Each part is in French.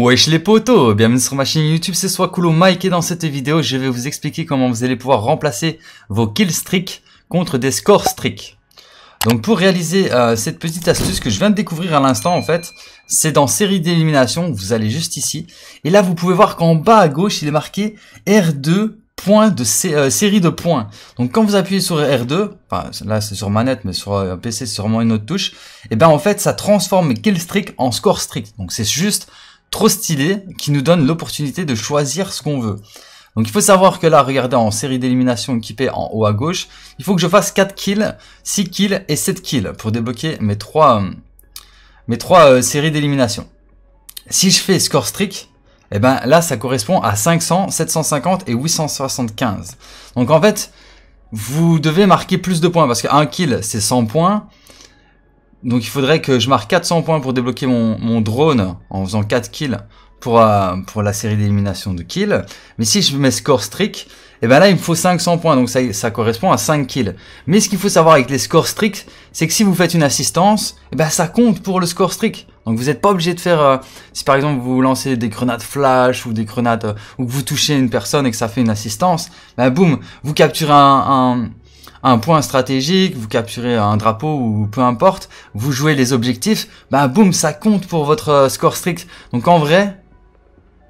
Wesh les potos, bienvenue sur ma chaîne YouTube, c'est soit Mike et dans cette vidéo je vais vous expliquer comment vous allez pouvoir remplacer vos kill streaks contre des score streaks. Donc pour réaliser euh, cette petite astuce que je viens de découvrir à l'instant en fait, c'est dans série d'élimination, vous allez juste ici, et là vous pouvez voir qu'en bas à gauche il est marqué R2 point de euh, série de points. Donc quand vous appuyez sur R2, enfin là c'est sur manette mais sur euh, PC c'est sûrement une autre touche, et ben en fait ça transforme kill streak en score streak. Donc c'est juste trop stylé qui nous donne l'opportunité de choisir ce qu'on veut. Donc il faut savoir que là, regardez, en série d'élimination équipée en haut à gauche, il faut que je fasse 4 kills, 6 kills et 7 kills pour débloquer mes 3, mes euh, séries d'élimination. Si je fais score streak, eh ben là ça correspond à 500, 750 et 875. Donc en fait, vous devez marquer plus de points parce qu'un kill c'est 100 points, donc il faudrait que je marque 400 points pour débloquer mon, drone en faisant 4 kills pour, euh, pour la série d'élimination de kills. Mais si je mets score streak, et eh ben là il me faut 500 points, donc ça, correspond à 5 kills. Mais ce qu'il faut savoir avec les scores streaks, c'est que si vous faites une assistance, et eh ben ça compte pour le score streak. Donc vous n'êtes pas obligé de faire, euh, si par exemple vous lancez des grenades flash ou des grenades, euh, ou que vous touchez une personne et que ça fait une assistance, ben boum, vous capturez un un point stratégique, vous capturez un drapeau ou peu importe, vous jouez les objectifs, bah boum, ça compte pour votre euh, score strict. Donc en vrai,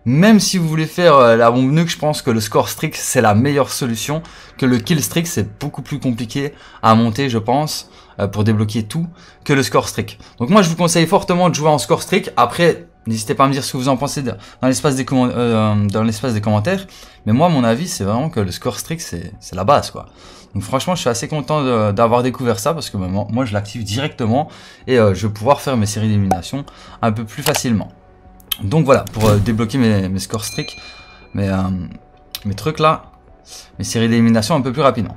même si vous voulez faire euh, la bombe nuque, je pense que le score strict c'est la meilleure solution, que le kill strict c'est beaucoup plus compliqué à monter je pense, euh, pour débloquer tout, que le score strict. Donc moi je vous conseille fortement de jouer en score strict, après N'hésitez pas à me dire ce que vous en pensez euh, dans l'espace des, commentaires. Mais moi, mon avis, c'est vraiment que le score streak, c'est la base, quoi. Donc franchement, je suis assez content d'avoir découvert ça parce que bah, moi, je l'active directement et euh, je vais pouvoir faire mes séries d'élimination un peu plus facilement. Donc voilà, pour euh, débloquer mes, scores streaks, mes trucs là, mes séries d'élimination un peu plus rapidement.